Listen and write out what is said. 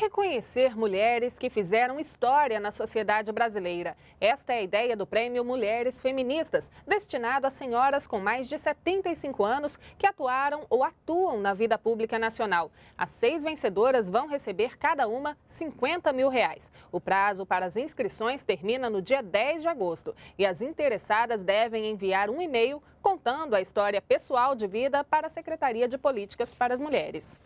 Reconhecer mulheres que fizeram história na sociedade brasileira. Esta é a ideia do Prêmio Mulheres Feministas, destinado a senhoras com mais de 75 anos que atuaram ou atuam na vida pública nacional. As seis vencedoras vão receber cada uma 50 mil reais. O prazo para as inscrições termina no dia 10 de agosto e as interessadas devem enviar um e-mail contando a história pessoal de vida para a Secretaria de Políticas para as Mulheres.